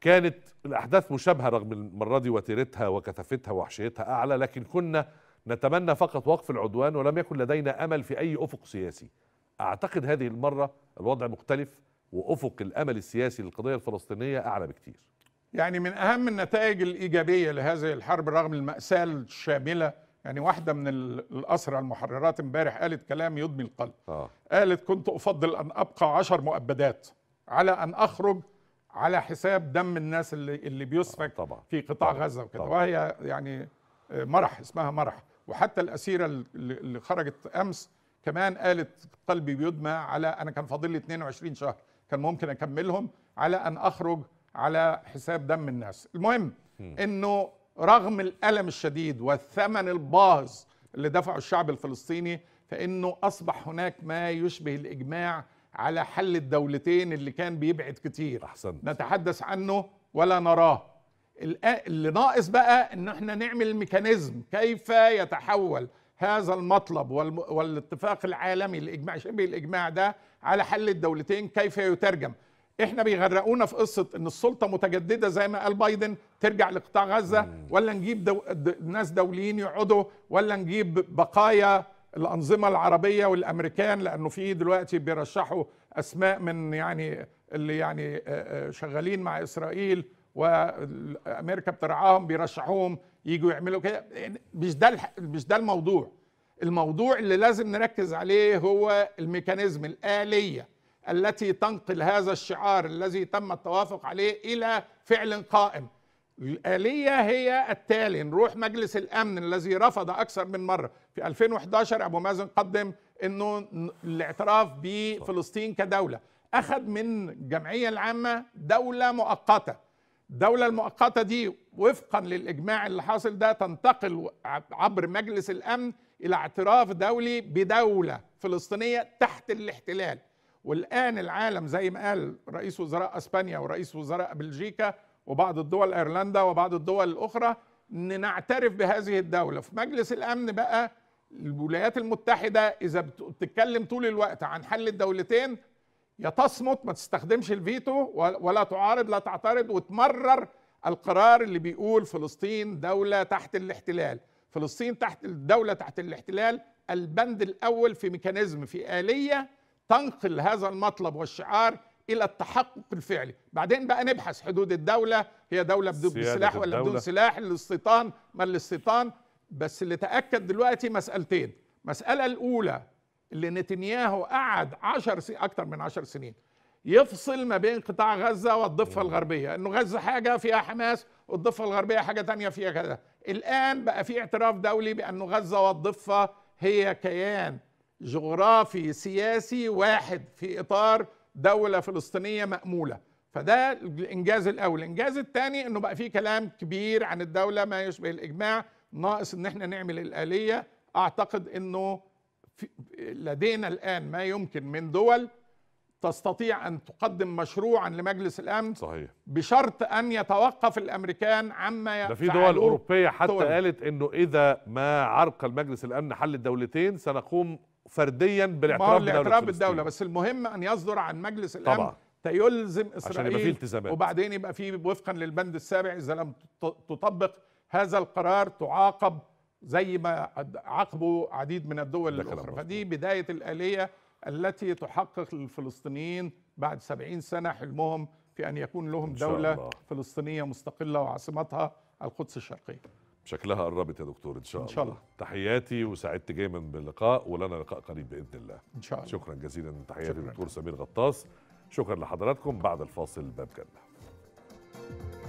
كانت الأحداث مشابهة رغم المرة دي وتيرتها وكثافتها ووحشيتها أعلى لكن كنا نتمنى فقط وقف العدوان ولم يكن لدينا أمل في أي أفق سياسي أعتقد هذه المرة الوضع مختلف وافق الامل السياسي للقضيه الفلسطينيه اعلى بكتير. يعني من اهم النتائج الايجابيه لهذه الحرب رغم الماساه الشامله يعني واحده من الاسرى المحررات امبارح قالت كلام يدمي القلب. آه. قالت كنت افضل ان ابقى عشر مؤبدات على ان اخرج على حساب دم الناس اللي اللي بيسفك آه طبعا. في قطاع طبعا. غزه وكده وهي يعني مرح اسمها مرح وحتى الاسيره اللي خرجت امس كمان قالت قلبي بيدمى على انا كان فاضل لي 22 شهر كان ممكن اكملهم على ان اخرج على حساب دم الناس المهم انه رغم الالم الشديد والثمن الباهظ اللي دفعه الشعب الفلسطيني فانه اصبح هناك ما يشبه الاجماع على حل الدولتين اللي كان بيبعد كتير أحسنت. نتحدث عنه ولا نراه اللي ناقص بقى ان احنا نعمل ميكانيزم كيف يتحول هذا المطلب والاتفاق العالمي الاجماع شبه الاجماع ده على حل الدولتين كيف يترجم احنا بيغرقونا في قصه ان السلطه متجدده زي ما قال بايدن ترجع لقطاع غزه ولا نجيب دو... د... ناس دوليين يقعدوا ولا نجيب بقايا الانظمه العربيه والامريكان لانه في دلوقتي بيرشحوا اسماء من يعني اللي يعني شغالين مع اسرائيل وامريكا بترعاهم بيرشحوهم يجوا يعملوا كده يعني مش ده مش ده الموضوع الموضوع اللي لازم نركز عليه هو الميكانيزم الآلية التي تنقل هذا الشعار الذي تم التوافق عليه إلى فعل قائم الآلية هي التالي نروح مجلس الأمن الذي رفض أكثر من مرة في 2011 أبو مازن قدم أنه الاعتراف بفلسطين كدولة أخذ من الجمعية العامة دولة مؤقتة الدولة المؤقتة دي وفقا للإجماع اللي حاصل ده تنتقل عبر مجلس الأمن إلى اعتراف دولي بدولة فلسطينية تحت الاحتلال والآن العالم زي ما قال رئيس وزراء أسبانيا ورئيس وزراء بلجيكا وبعض الدول أيرلندا وبعض الدول الأخرى أن نعترف بهذه الدولة في مجلس الأمن بقى الولايات المتحدة إذا بتتكلم طول الوقت عن حل الدولتين يا تصمت ما تستخدمش الفيتو ولا تعارض لا تعترض وتمرر القرار اللي بيقول فلسطين دولة تحت الاحتلال فلسطين تحت الدولة تحت الاحتلال البند الأول في ميكانيزم في آلية تنقل هذا المطلب والشعار إلى التحقق الفعلي بعدين بقى نبحث حدود الدولة هي دولة بدون سلاح ولا بدون سلاح الاستيطان ما الاستيطان بس اللي تأكد دلوقتي مسألتين مسألة الأولى اللي نتنياهو قعد 10 سنين اكتر من 10 سنين يفصل ما بين قطاع غزه والضفه الغربيه انه غزه حاجه فيها حماس والضفه الغربيه حاجه تانية فيها كذا الان بقى في اعتراف دولي بانه غزه والضفه هي كيان جغرافي سياسي واحد في اطار دوله فلسطينيه ماموله فده الانجاز الاول الانجاز الثاني انه بقى في كلام كبير عن الدوله ما يشبه الاجماع ناقص ان احنا نعمل الاليه اعتقد انه لدينا الآن ما يمكن من دول تستطيع أن تقدم مشروعا لمجلس الأمن صحيح. بشرط أن يتوقف الأمريكان عما يفعلون ده في دول أوروبية حتى طول. قالت أنه إذا ما عرقل مجلس الأمن حل الدولتين سنقوم فرديا بالاعتراف بالدولة بالدولة بس المهم أن يصدر عن مجلس الأمن طبعا. تيلزم إسرائيل عشان يبقى فيه التزامات وبعدين يبقى فيه وفقا للبند السابع إذا لم تطبق هذا القرار تعاقب زي ما عاقبوا عديد من الدول الاخرى فدي بدايه الاليه التي تحقق للفلسطينيين بعد 70 سنه حلمهم في ان يكون لهم دوله الله. فلسطينيه مستقله وعاصمتها القدس الشرقيه شكلها قربت يا دكتور ان شاء الله ان شاء الله تحياتي وسعدت من باللقاء ولنا لقاء قريب باذن الله ان شاء الله شكرا جزيلا تحياتي دكتور سمير غطاس شكرا لحضراتكم بعد الفاصل باب جنه